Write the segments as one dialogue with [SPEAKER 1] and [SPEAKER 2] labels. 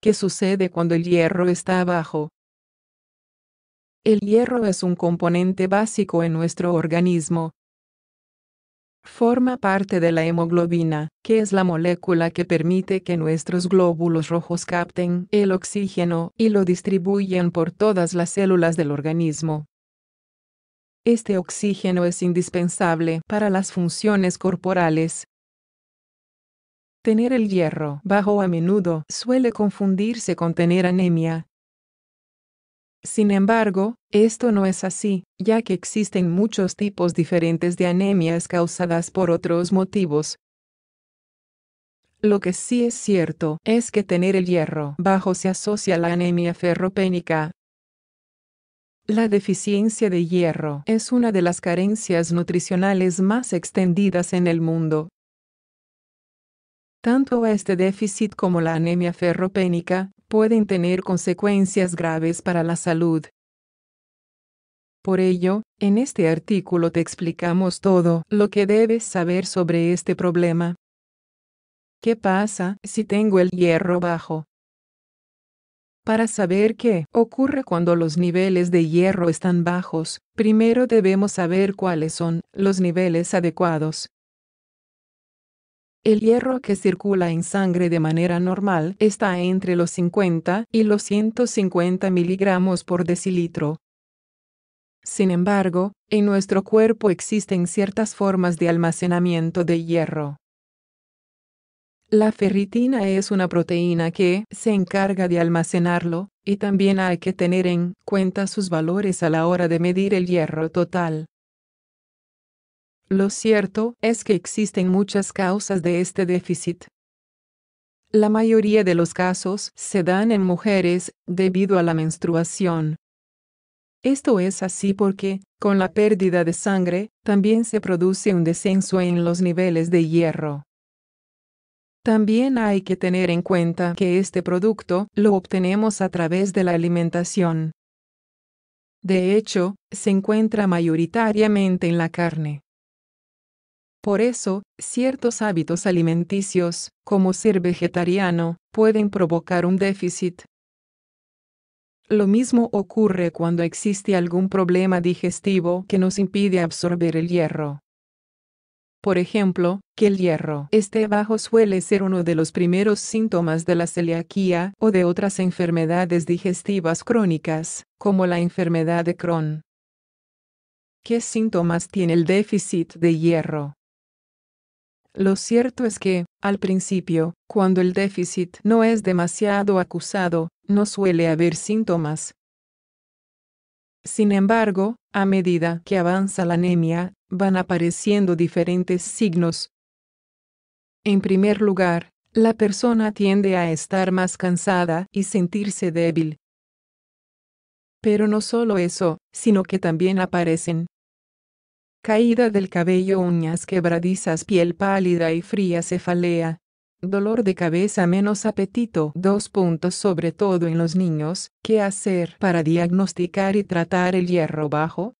[SPEAKER 1] ¿Qué sucede cuando el hierro está abajo? El hierro es un componente básico en nuestro organismo. Forma parte de la hemoglobina, que es la molécula que permite que nuestros glóbulos rojos capten el oxígeno y lo distribuyen por todas las células del organismo. Este oxígeno es indispensable para las funciones corporales. Tener el hierro bajo a menudo suele confundirse con tener anemia. Sin embargo, esto no es así, ya que existen muchos tipos diferentes de anemias causadas por otros motivos, lo que sí es cierto es que tener el hierro bajo se asocia a la anemia ferropénica, la deficiencia de hierro es una de las carencias nutricionales más extendidas en el mundo. Tanto este déficit como la anemia ferropénica pueden tener consecuencias graves para la salud. Por ello, en este artículo te explicamos todo lo que debes saber sobre este problema. ¿Qué pasa si tengo el hierro bajo? Para saber qué ocurre cuando los niveles de hierro están bajos, primero debemos saber cuáles son los niveles adecuados. El hierro que circula en sangre de manera normal está entre los 50 y los 150 miligramos por decilitro. Sin embargo, en nuestro cuerpo existen ciertas formas de almacenamiento de hierro. La ferritina es una proteína que se encarga de almacenarlo, y también hay que tener en cuenta sus valores a la hora de medir el hierro total. Lo cierto es que existen muchas causas de este déficit. La mayoría de los casos se dan en mujeres debido a la menstruación. Esto es así porque, con la pérdida de sangre, también se produce un descenso en los niveles de hierro. También hay que tener en cuenta que este producto lo obtenemos a través de la alimentación. De hecho, se encuentra mayoritariamente en la carne. Por eso, ciertos hábitos alimenticios, como ser vegetariano, pueden provocar un déficit. Lo mismo ocurre cuando existe algún problema digestivo que nos impide absorber el hierro. Por ejemplo, que el hierro esté bajo suele ser uno de los primeros síntomas de la celiaquía o de otras enfermedades digestivas crónicas, como la enfermedad de Crohn. ¿Qué síntomas tiene el déficit de hierro? Lo cierto es que, al principio, cuando el déficit no es demasiado acusado, no suele haber síntomas. Sin embargo, a medida que avanza la anemia, van apareciendo diferentes signos. En primer lugar, la persona tiende a estar más cansada y sentirse débil. Pero no solo eso, sino que también aparecen caída del cabello, uñas quebradizas, piel pálida y fría, cefalea, dolor de cabeza, menos apetito. Dos puntos sobre todo en los niños, ¿qué hacer para diagnosticar y tratar el hierro bajo?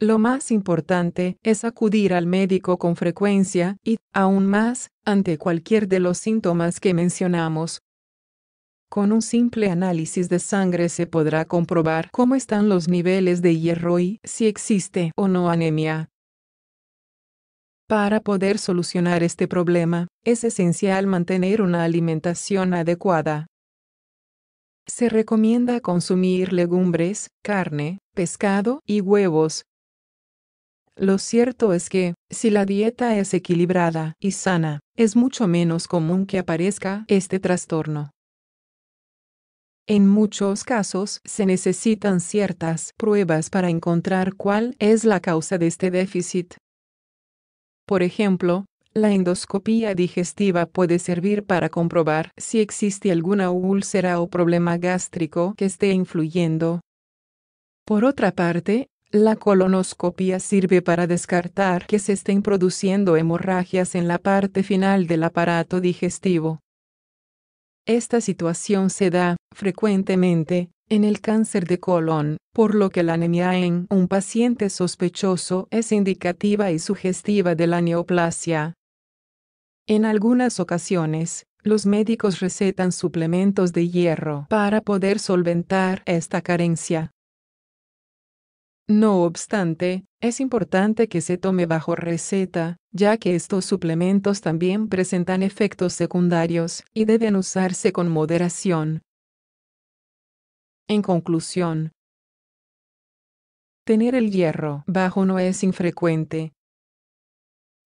[SPEAKER 1] Lo más importante es acudir al médico con frecuencia y, aún más, ante cualquier de los síntomas que mencionamos. Con un simple análisis de sangre se podrá comprobar cómo están los niveles de hierro y si existe o no anemia. Para poder solucionar este problema, es esencial mantener una alimentación adecuada. Se recomienda consumir legumbres, carne, pescado y huevos, lo cierto es que, si la dieta es equilibrada y sana, es mucho menos común que aparezca este trastorno. En muchos casos se necesitan ciertas pruebas para encontrar cuál es la causa de este déficit. Por ejemplo, la endoscopía digestiva puede servir para comprobar si existe alguna úlcera o problema gástrico que esté influyendo. Por otra parte, la colonoscopia sirve para descartar que se estén produciendo hemorragias en la parte final del aparato digestivo. Esta situación se da, frecuentemente, en el cáncer de colon, por lo que la anemia en un paciente sospechoso es indicativa y sugestiva de la neoplasia. En algunas ocasiones, los médicos recetan suplementos de hierro para poder solventar esta carencia. No obstante, es importante que se tome bajo receta, ya que estos suplementos también presentan efectos secundarios y deben usarse con moderación. En conclusión, tener el hierro bajo no es infrecuente.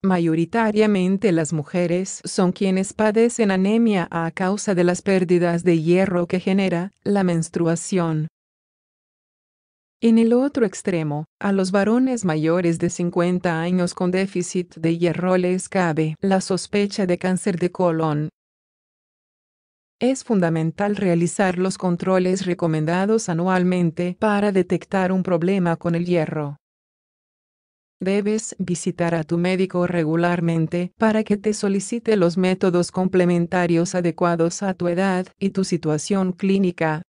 [SPEAKER 1] Mayoritariamente las mujeres son quienes padecen anemia a causa de las pérdidas de hierro que genera la menstruación. En el otro extremo, a los varones mayores de 50 años con déficit de hierro les cabe la sospecha de cáncer de colon. Es fundamental realizar los controles recomendados anualmente para detectar un problema con el hierro. Debes visitar a tu médico regularmente para que te solicite los métodos complementarios adecuados a tu edad y tu situación clínica.